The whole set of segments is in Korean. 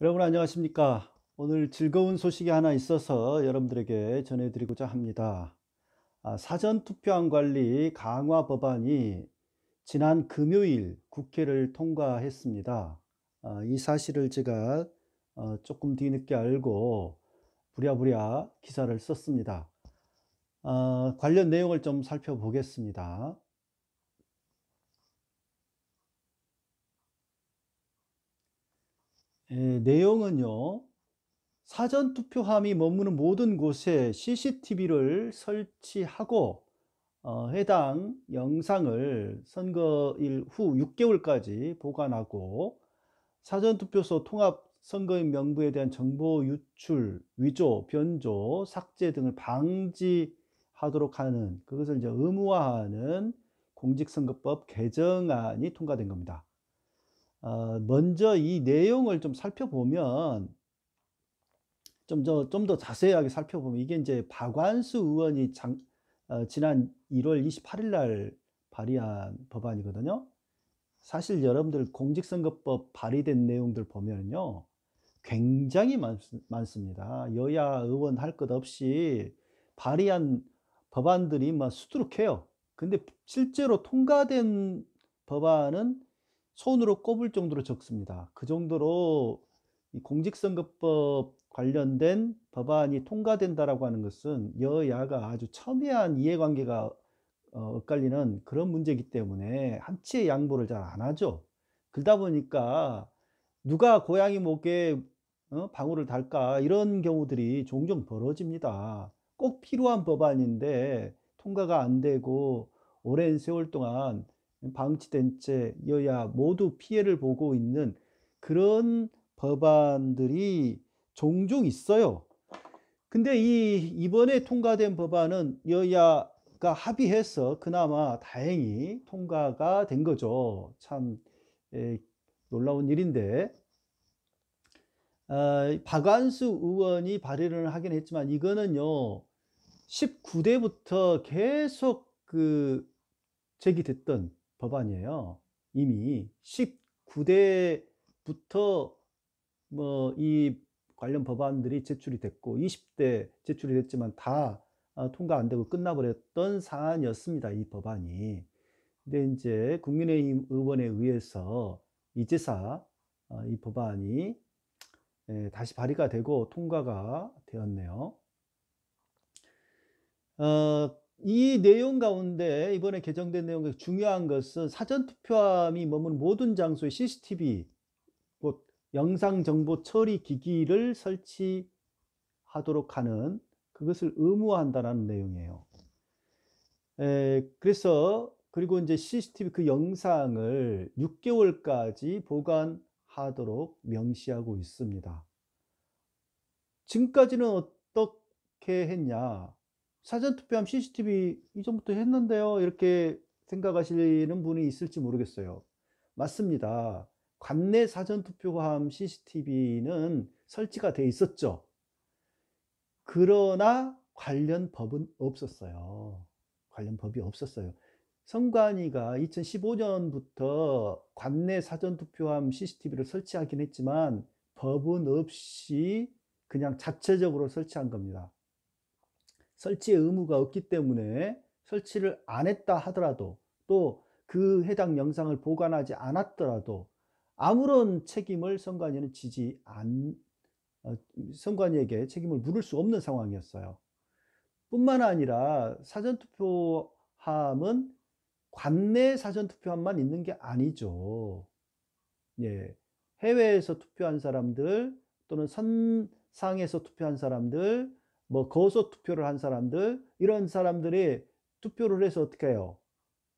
여러분 안녕하십니까 오늘 즐거운 소식이 하나 있어서 여러분들에게 전해드리고자 합니다 아, 사전투표함 관리 강화 법안이 지난 금요일 국회를 통과했습니다 아, 이 사실을 제가 어, 조금 뒤늦게 알고 부랴부랴 기사를 썼습니다 아, 관련 내용을 좀 살펴보겠습니다 에, 예, 내용은요. 사전 투표함이 머무는 모든 곳에 CCTV를 설치하고 어, 해당 영상을 선거일 후 6개월까지 보관하고 사전투표소 통합 선거인 명부에 대한 정보 유출, 위조, 변조, 삭제 등을 방지하도록 하는 그것을 이제 의무화하는 공직선거법 개정안이 통과된 겁니다. 어, 먼저 이 내용을 좀 살펴보면 좀 더 좀 더 자세하게 살펴보면 이게 이제 박완수 의원이 장, 어, 지난 1월 28일 날 발의한 법안이거든요. 사실 여러분들 공직선거법 발의된 내용들 보면요. 굉장히 많, 많습니다. 여야 의원 할 것 없이 발의한 법안들이 막 수두룩해요. 근데 실제로 통과된 법안은 손으로 꼽을 정도로 적습니다. 그 정도로 공직선거법 관련된 법안이 통과된다라고 하는 것은 여야가 아주 첨예한 이해관계가 어, 엇갈리는 그런 문제이기 때문에 한치의 양보를 잘 안 하죠. 그러다 보니까 누가 고양이 목에 어, 방울을 달까 이런 경우들이 종종 벌어집니다. 꼭 필요한 법안인데 통과가 안 되고 오랜 세월 동안 방치된 채 여야 모두 피해를 보고 있는 그런 법안들이 종종 있어요. 근데 이 이번에 통과된 법안은 여야가 합의해서 그나마 다행히 통과가 된 거죠. 참 에, 놀라운 일인데 어, 아, 박완수 의원이 발의를 하긴 했지만 이거는요 19대부터 계속 그 제기됐던 법안이에요. 이미 19대부터 뭐 이 관련 법안들이 제출이 됐고 20대 제출이 됐지만 다 아, 통과 안 되고 끝나버렸던 사안이었습니다. 이 법안이. 근데 이제 국민의힘 의원에 의해서 이제사 아, 이 법안이 예, 다시 발의가 되고 통과가 되었네요. 어, 이 내용 가운데 이번에 개정된 내용 중 중요한 것은 사전투표함이 머무는 모든 장소에 CCTV 곧 뭐 영상정보 처리 기기를 설치하도록 하는 그것을 의무화한다는 내용이에요. 에, 그래서 그리고 이제 CCTV 그 영상을 6개월까지 보관하도록 명시하고 있습니다. 지금까지는 어떻게 했냐? 사전투표함 CCTV 이전부터 했는데요. 이렇게 생각하시는 분이 있을지 모르겠어요. 맞습니다. 관내 사전투표함 CCTV는 설치가 돼 있었죠. 그러나 관련 법은 없었어요. 관련 법이 없었어요. 선관위가 2015년부터 관내 사전투표함 CCTV를 설치하긴 했지만 법은 없이 그냥 자체적으로 설치한 겁니다. 설치 의무가 의 없기 때문에 설치를 안 했다 하더라도 또 그 해당 영상을 보관하지 않았더라도 아무런 책임을 선관위는 지지 안 어, 선관위에게 책임을 물을 수 없는 상황이었어요. 뿐만 아니라 사전투표함은 관내 사전투표함만 있는 게 아니죠. 예. 해외에서 투표한 사람들 또는 선상에서 투표한 사람들 뭐 거소 투표를 한 사람들 이런 사람들이 투표를 해서 어떻게 해요?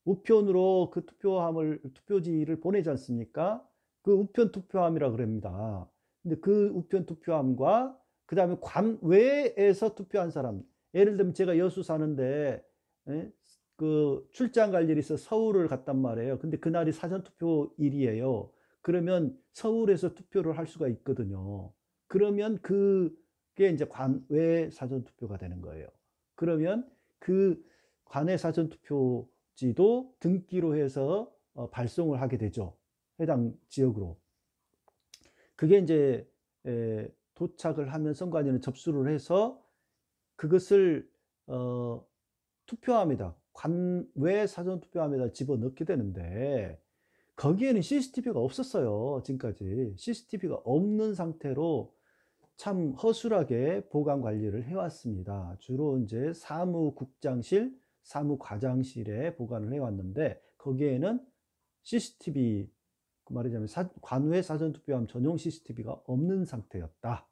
우편으로 그 투표함을 투표지를 보내지 않습니까? 그 우편 투표함이라 그럽니다. 근데 그 우편 투표함과 그 다음에 관외에서 투표한 사람 예를 들면 제가 여수 사는데 에? 예? 그 출장 갈 일이 있어 서울을 갔단 말이에요. 근데 그날이 사전투표 일이에요. 그러면 서울에서 투표를 할 수가 있거든요. 그러면 그 그게 이제 관외 사전 투표가 되는 거예요. 그러면 그 관외 사전 투표지도 등기로 해서 어, 발송을 하게 되죠. 해당 지역으로. 그게 이제 도착을 하면 선관위는 접수를 해서 그것을 어, 투표합니다. 관외 사전 투표함에다 집어넣게 되는데 거기에는 CCTV가 없었어요. 지금까지 CCTV가 없는 상태로 참 허술하게 보관 관리를 해왔습니다. 주로 이제 사무국장실, 사무과장실에 보관을 해왔는데 거기에는 CCTV, 그 말하자면 관우의 사전투표함 전용 CCTV가 없는 상태였다.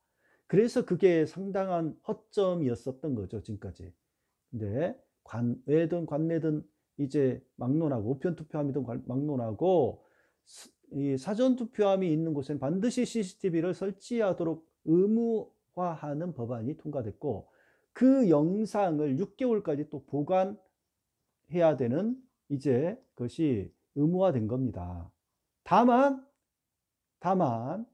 그래서 그게 상당한 허점이었었던 거죠, 지금까지. 근데 관외든 관내든 이제 막론하고 우편 투표함이든 막론하고 이 사전 투표함이 있는 곳엔 반드시 CCTV를 설치하도록 의무화하는 법안이 통과됐고 그 영상을 6개월까지 또 보관해야 되는 이제 것이 의무화된 겁니다. 다만 다만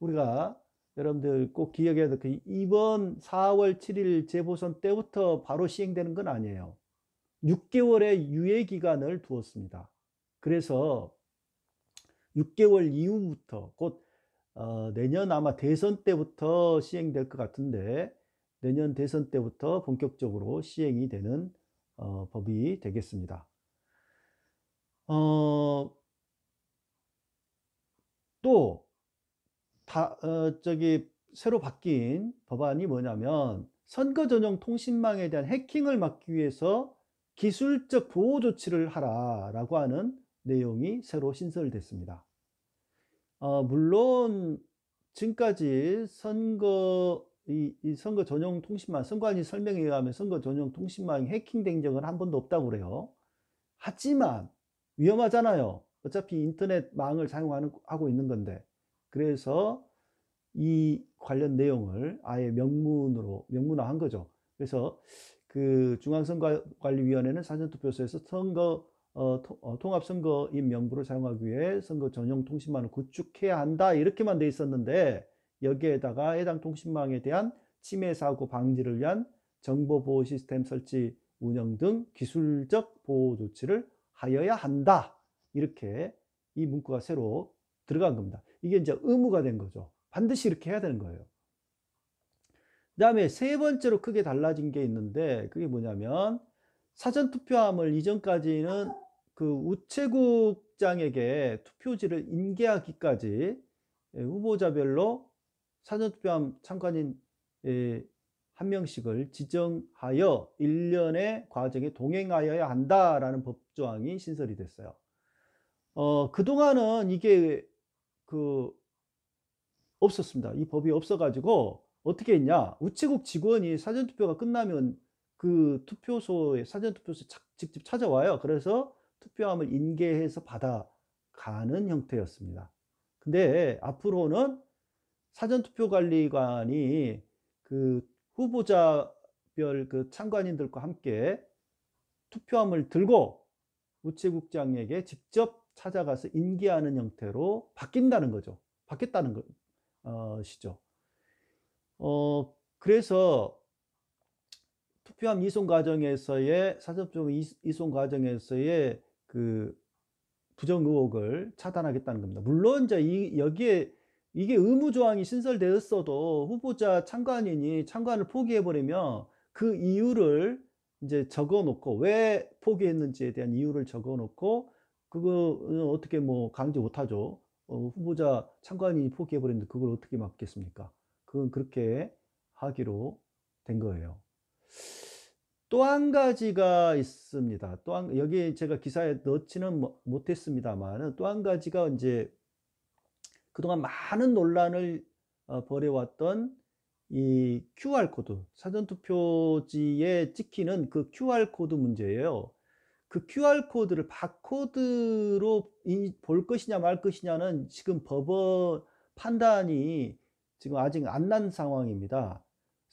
우리가 여러분들 꼭 기억해야 될게 그 이번 4월 7일 재보선 때부터 바로 시행되는 건 아니에요. 6개월의 유예 기간을 두었습니다. 그래서 6개월 이후부터 곧 어, 내년 아마 대선 때부터 시행될 것 같은데 내년 대선 때부터 본격적으로 시행이 되는 어, 법이 되겠습니다. 어, 또 다, 어, 저기 새로 바뀐 법안이 뭐냐면 선거 전용 통신망에 대한 해킹을 막기 위해서 기술적 보호 조치를 하라라고 하는 내용이 새로 신설됐습니다. 어, 물론 지금까지 선거 이, 이, 선거 전용 통신망 선관위 설명에 의하면 선거 전용 통신망 해킹된 적은 한 번도 없다고 그래요. 하지만 위험하잖아요. 어차피 인터넷망을 사용하는 하고 있는 건데 그래서 이 관련 내용을 아예 명문으로 명문화한 거죠. 그래서 그 중앙선거관리위원회는 사전투표소에서 선거 어, 어 통합선거인 명부를 사용하기 위해 선거 전용 통신망을 구축해야 한다 이렇게만 돼 있었는데 여기에다가 해당 통신망에 대한 침해 사고 방지를 위한 정보보호 시스템 설치 운영 등 기술적 보호 조치를 하여야 한다 이렇게 이 문구가 새로 들어간 겁니다 이게 이제 의무가 된 거죠 반드시 이렇게 해야 되는 거예요 그 다음에 세 번째로 크게 달라진 게 있는데 그게 뭐냐면 사전투표함을 이전까지는 그 우체국장에게 투표지를 인계하기까지 예, 후보자별로 사전투표함 참관인 예, 한 명씩을 지정하여 일련의 과정에 동행하여야 한다라는 법조항이 신설이 됐어요. 어, 그동안은 이게 그 없었습니다. 이 법이 없어가지고 어떻게 했냐. 우체국 직원이 사전투표가 끝나면 그 투표소에, 사전투표소에 직접 찾아와요. 그래서 투표함을 인계해서 받아가는 형태였습니다. 근데 앞으로는 사전투표 관리관이 그 후보자별 그 참관인들과 함께 투표함을 들고 우체국장에게 직접 찾아가서 인계하는 형태로 바뀐다는 거죠. 바뀌었다는 것이죠. 어, 어, 그래서 투표함 이송 과정에서의 사전투표 이송 과정에서의 그 부정 의혹을 차단하겠다는 겁니다. 물론 이제 이, 여기에 이게 의무 조항이 신설되었어도 후보자 참관인이 참관을 포기해 버리면 그 이유를 이제 적어 놓고 왜 포기했는지에 대한 이유를 적어 놓고 그거 어떻게 뭐 강제 못 하죠. 어, 후보자 참관인이 포기해 버렸는데 그걸 어떻게 막겠습니까? 그건 그렇게 하기로 된 거예요. 또한 가지가 있습니다. 또 한, 여기 제가 기사에 넣지는 뭐, 못했습니다만 또 한 가지가 이제 그동안 많은 논란을 어, 벌여왔던 이 QR코드, 사전투표지에 찍히는 그 QR코드 문제예요. 그 QR코드를 바코드로 볼 것이냐 말 것이냐는 지금 법원 판단이 지금 아직 안 난 상황입니다.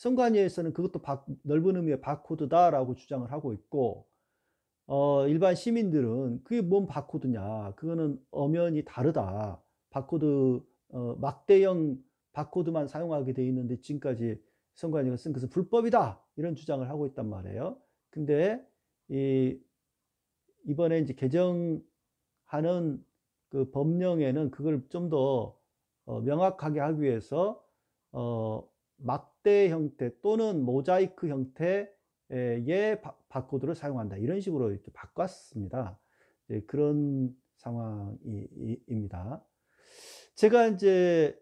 선관위에서는 그것도 바, 넓은 의미의 바코드다라고 주장을 하고 있고 어, 일반 시민들은 그게 뭔 바코드냐 그거는 엄연히 다르다 바코드 어, 막대형 바코드만 사용하게 돼 있는데 지금까지 선관위가 쓴 것은 불법이다 이런 주장을 하고 있단 말이에요 근데 이 이번에 이제 개정하는 그 법령에는 그걸 좀 더 어, 명확하게 하기 위해서 어 막대 형태 또는 모자이크 형태의 바코드를 사용한다. 이런 식으로 이렇게 바꿨습니다. 예, 그런 상황입니다. 제가 이제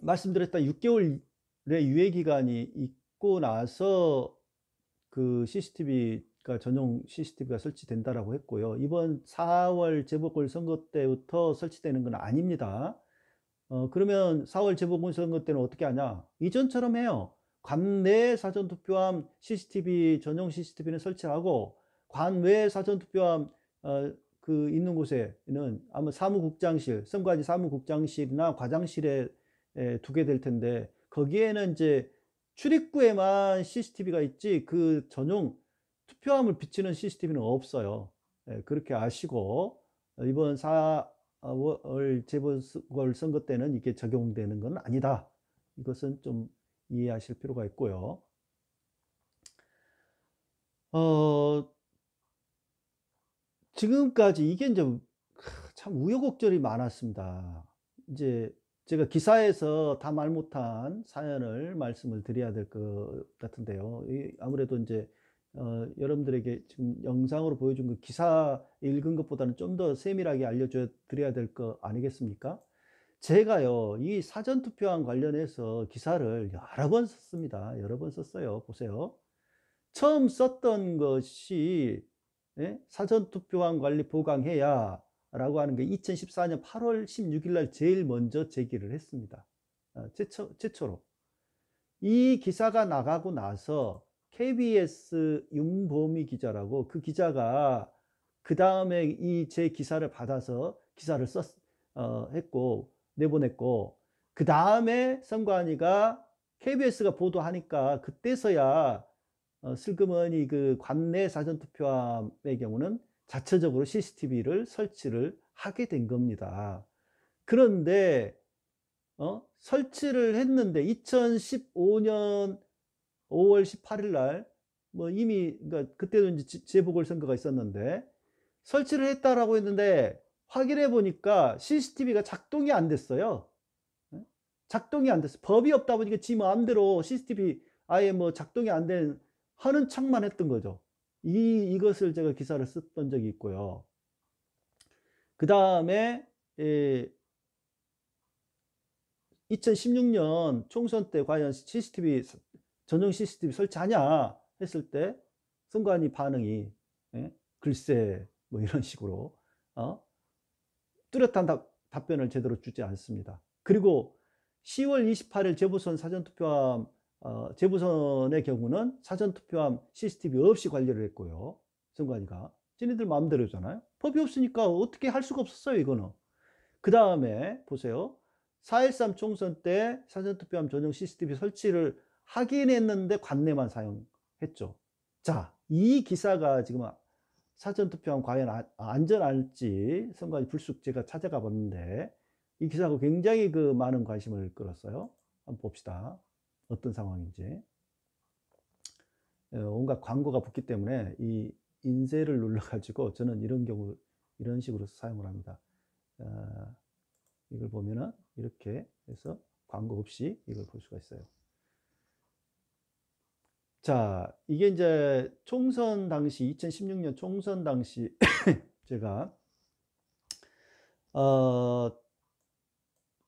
말씀드렸던 6개월의 유예 기간이 있고 나서 그 CCTV가 전용 CCTV가 설치된다라고 했고요. 이번 4월 재보궐 선거 때부터 설치되는 건 아닙니다. 어, 그러면 4월 재보궐선거 때는 어떻게 하냐? 이전처럼 해요. 관내 사전투표함 CCTV, 전용 CCTV는 설치하고, 관외 사전투표함, 어, 그 있는 곳에는 아마 사무국장실, 선관위 사무국장실이나 과장실에 두게 될 텐데, 거기에는 이제 출입구에만 CCTV가 있지, 그 전용 투표함을 비치는 CCTV는 없어요. 예, 그렇게 아시고, 이번 4, 어, 월 재벌 선거 때는 이게 적용되는 건 아니다. 이것은 좀 이해하실 필요가 있고요. 어, 지금까지 이게 이제 참 우여곡절이 많았습니다. 이제 제가 기사에서 다 말 못한 사연을 말씀을 드려야 될 것 같은데요. 아무래도 이제 어, 여러분들에게 지금 영상으로 보여준 그 기사 읽은 것보다는 좀 더 세밀하게 알려 드려야 될 거 아니겠습니까? 제가요, 이 사전투표안 관련해서 기사를 여러 번 썼습니다. 여러 번 썼어요. 보세요. 처음 썼던 것이 예? 사전투표안 관리 보강해야 라고 하는 게 2014년 8월 16일 날 제일 먼저 제기를 했습니다. 어, 최초, 최초로. 이 기사가 나가고 나서 KBS 윤범희 기자라고 그 기자가 그 다음에 이 제 기사를 받아서 기사를 썼, 어, 했고, 내보냈고, 그 다음에 선관위가 KBS가 보도하니까 그때서야 어, 슬그머니 그 관내 사전투표함의 경우는 자체적으로 CCTV를 설치를 하게 된 겁니다. 그런데, 어, 설치를 했는데 2015년 5월 18일 날 뭐 이미 그러니까 그때도 이제 재보궐 선거가 있었는데 설치를 했다라고 했는데 확인해 보니까 CCTV가 작동이 안 됐어요. 예? 작동이 안 됐어. 법이 없다 보니까 지 마음대로 CCTV 아예 뭐 작동이 안 된 하는 척만 했던 거죠. 이 이것을 제가 기사를 썼던 적이 있고요. 그 다음에 2016년 총선 때 과연 CCTV 전용 CCTV 설치하냐 했을 때 선관위 반응이 예? 글쎄 뭐 이런 식으로 어? 뚜렷한 답, 답변을 제대로 주지 않습니다. 그리고 10월 28일 재보선 사전투표함 어, 재보선의 경우는 사전투표함 CCTV 없이 관리를 했고요. 선관위가 지네들 마음대로잖아요. 법이 없으니까 어떻게 할 수가 없었어요. 이거는. 그 다음에 보세요. 4.13 총선 때 사전투표함 전용 CCTV 설치를 확인했는데 관내만 사용했죠. 자, 이 기사가 지금 사전투표함 과연 아, 안전할지 선관위 불쑥 제가 찾아가 봤는데 이 기사가 굉장히 그 많은 관심을 끌었어요. 한번 봅시다. 어떤 상황인지. 어, 온갖 광고가 붙기 때문에 이 인쇄를 눌러가지고 저는 이런 경우, 이런 식으로 사용을 합니다. 어, 이걸 보면은 이렇게 해서 광고 없이 이걸 볼 수가 있어요. 자, 이게 이제 총선 당시 2016년 총선 당시 제가 어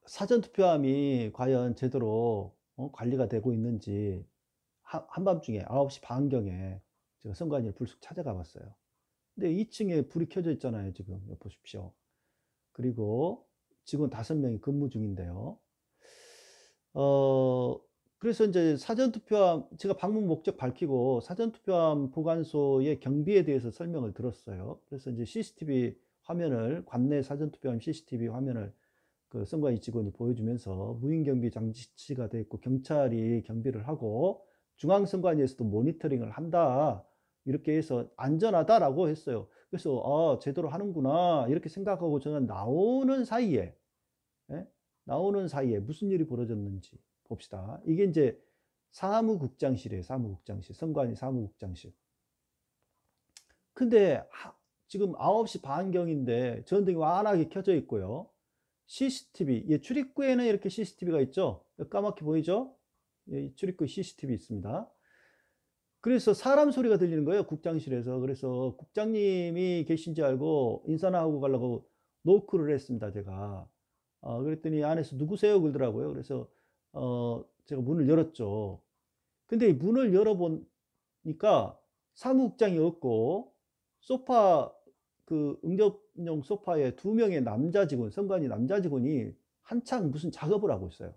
사전 투표함이 과연 제대로 어, 관리가 되고 있는지 하, 한밤중에 9시 반경에 제가 선관위를 불쑥 찾아가 봤어요. 근데 2층에 불이 켜져 있잖아요, 지금. 보십시오. 그리고 직원 5명이 근무 중인데요. 어, 그래서 이제 사전투표함, 제가 방문 목적 밝히고 사전투표함 보관소의 경비에 대해서 설명을 들었어요. 그래서 이제 CCTV 화면을, 관내 사전투표함 CCTV 화면을 그 선관위 직원이 보여주면서 무인경비 장치가 됐고 경찰이 경비를 하고 중앙선관위에서도 모니터링을 한다. 이렇게 해서 안전하다라고 했어요. 그래서 아, 제대로 하는구나. 이렇게 생각하고 저는 나오는 사이에, 예? 나오는 사이에 무슨 일이 벌어졌는지 봅시다. 이게 이제 사무국장실이에요. 사무국장실. 선관위 사무국장실. 근데 지금 9시 반경인데 전등이 완하게 켜져 있고요. CCTV, 예, 출입구에는 이렇게 CCTV가 있죠. 까맣게 보이죠? 예, 출입구 CCTV 있습니다. 그래서 사람 소리가 들리는 거예요. 국장실에서. 그래서 국장님이 계신지 알고 인사나 하고 가려고 노크를 했습니다. 제가. 어, 그랬더니 안에서 누구세요? 그러더라고요. 그래서 어, 제가 문을 열었죠. 근데 문을 열어보니까 사무국장이 없고 소파 그 응접용 소파에 두 명의 남자 직원, 선관위 남자 직원이 한창 무슨 작업을 하고 있어요.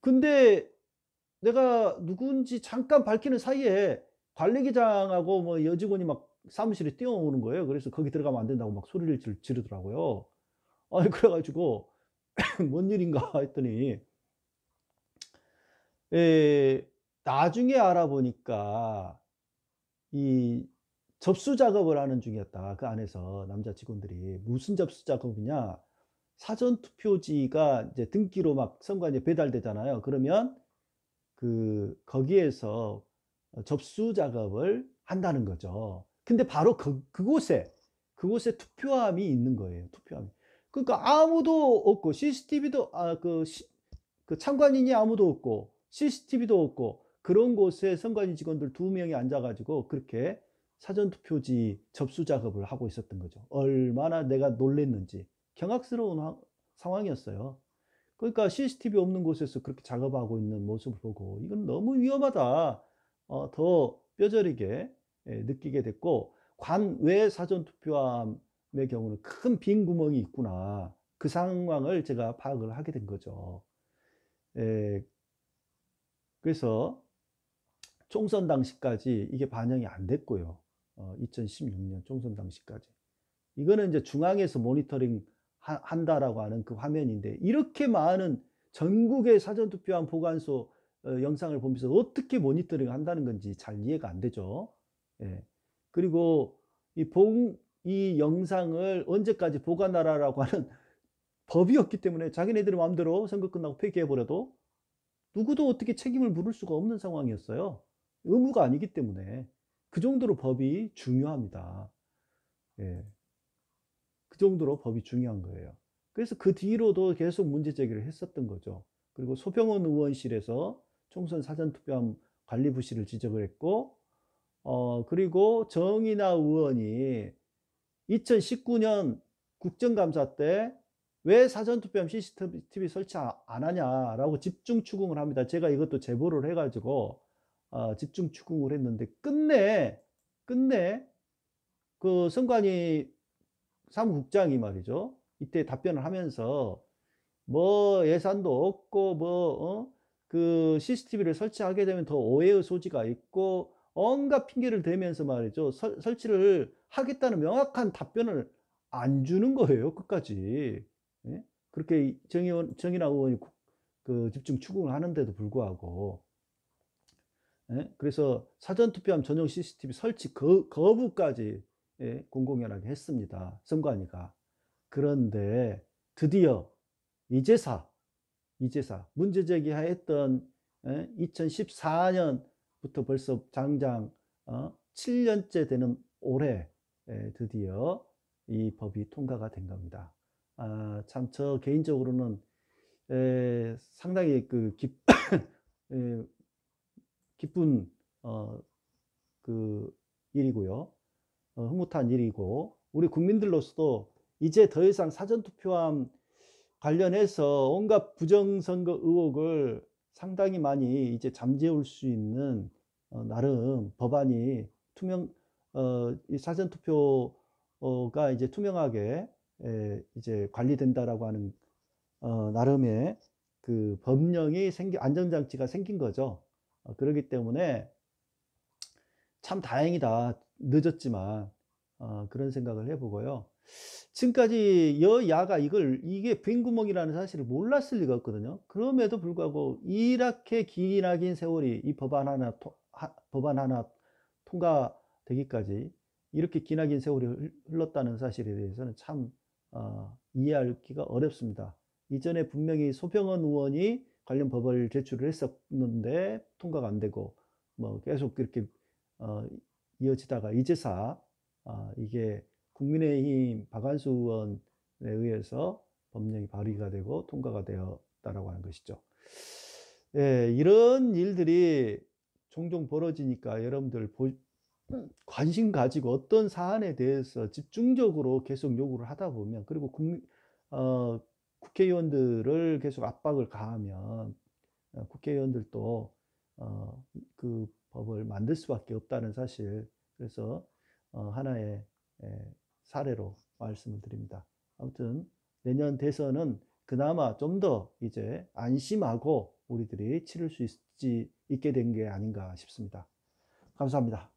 근데 내가 누군지 잠깐 밝히는 사이에 관리기장하고 뭐 여직원이 막 사무실에 뛰어오는 거예요. 그래서 거기 들어가면 안 된다고 막 소리를 지르더라고요. 아, 그래가지고 뭔 일인가 했더니 에, 예, 나중에 알아보니까 이 접수 작업을 하는 중이었다. 그 안에서 남자 직원들이 무슨 접수 작업이냐? 사전 투표지가 이제 등기로 막 선관위에 배달되잖아요. 그러면 그 거기에서 접수 작업을 한다는 거죠. 근데 바로 그, 그곳에 그곳에 투표함이 있는 거예요. 투표함. 그러니까 아무도 없고 CCTV도 아그 그 참관인이 아무도 없고 CCTV도 없고 그런 곳에 선관위 직원들 두 명이 앉아가지고 그렇게 사전투표지 접수 작업을 하고 있었던 거죠. 얼마나 내가 놀랬는지 경악스러운 화, 상황이었어요. 그러니까 CCTV 없는 곳에서 그렇게 작업하고 있는 모습을 보고 이건 너무 위험하다. 어, 더 뼈저리게 예, 느끼게 됐고 관외 사전투표함의 경우는 큰 빈 구멍이 있구나. 그 상황을 제가 파악을 하게 된 거죠. 예, 그래서 총선 당시까지 이게 반영이 안 됐고요. 어, 2016년 총선 당시까지. 이거는 이제 중앙에서 모니터링 하, 한다라고 하는 그 화면인데 이렇게 많은 전국의 사전투표한 보관소 어, 영상을 보면서 어떻게 모니터링 한다는 건지 잘 이해가 안 되죠. 예. 그리고 이, 봉, 이 영상을 언제까지 보관하라라고 하는 법이 없기 때문에 자기네들 마음대로 선거 끝나고 폐기해버려도 누구도 어떻게 책임을 물을 수가 없는 상황이었어요. 의무가 아니기 때문에 그 정도로 법이 중요합니다. 예. 그 정도로 법이 중요한 거예요. 그래서 그 뒤로도 계속 문제 제기를 했었던 거죠. 그리고 소병원 의원실에서 총선 사전투표함 관리 부실을 지적을 했고, 어, 그리고 정의나 의원이 2019년 국정감사 때왜 사전투표함 CCTV 설치 안 하냐라고 집중 추궁을 합니다. 제가 이것도 제보를 해가지고 어, 집중 추궁을 했는데 끝내 끝내 그 선관위 사무국장이 말이죠. 이때 답변을 하면서 뭐 예산도 없고 뭐그 어? CCTV를 그 설치하게 되면 더 오해의 소지가 있고 온갖 핑계를 대면서 말이죠. 설, 설치를 하겠다는 명확한 답변을 안 주는 거예요. 끝까지. 예? 그렇게 정의원, 정의나 의원이 그 집중 추궁을 하는데도 불구하고 예? 그래서 사전투표함 전용 CCTV 설치 거, 거 부까지 예, 공공연하게 했습니다. 선관위가. 그런데 드디어 이제사, 이제사, 문제 제기하였던 2014년부터 예, 벌써 장장 7년째 어, 되는 올해 드디어 이 법이 통과가 된 겁니다. 아, 참저 개인적으로는 에, 상당히 그 기, 에, 기쁜 어, 그 일이고요. 어, 흐뭇한 일이고 우리 국민들로서도 이제 더 이상 사전투표함 관련해서 온갖 부정선거 의혹을 상당히 많이 이제 잠재울 수 있는 어, 나름 법안이 투명 어, 이 사전투표가 이제 투명하게 이제 관리된다라고 하는 어, 나름의 그 법령이 생기 안전장치가 생긴 거죠. 어, 그러기 때문에 참 다행이다 늦었지만 어, 그런 생각을 해보고요. 지금까지 여야가 이걸 이게 빈 구멍이라는 사실을 몰랐을 리가 없거든요. 그럼에도 불구하고 이렇게 기나긴 세월이 이 법안 하나 토, 하, 법안 하나 통과되기까지 이렇게 기나긴 세월이 흘렀다는 사실에 대해서는 참 어, 이해하기가 어렵습니다. 이전에 분명히 소병헌 의원이 관련 법을 제출을 했었는데 통과가 안 되고 뭐 계속 그렇게 어, 이어지다가 이제사 어, 이게 국민의힘 박한수 의원에 의해서 법령이 발의가 되고 통과가 되었다라고 하는 것이죠. 예, 이런 일들이 종종 벌어지니까 여러분들 보, 관심 가지고 어떤 사안에 대해서 집중적으로 계속 요구를 하다 보면 그리고 국민, 어, 국회의원들을 계속 압박을 가하면 어, 국회의원들도 어, 그 법을 만들 수밖에 없다는 사실 그래서 어, 하나의 에, 예, 사례로 말씀을 드립니다. 아무튼 내년 대선은 그나마 좀 더 이제 안심하고 우리들이 치를 수 있지 있게 된 게 아닌가 싶습니다. 감사합니다.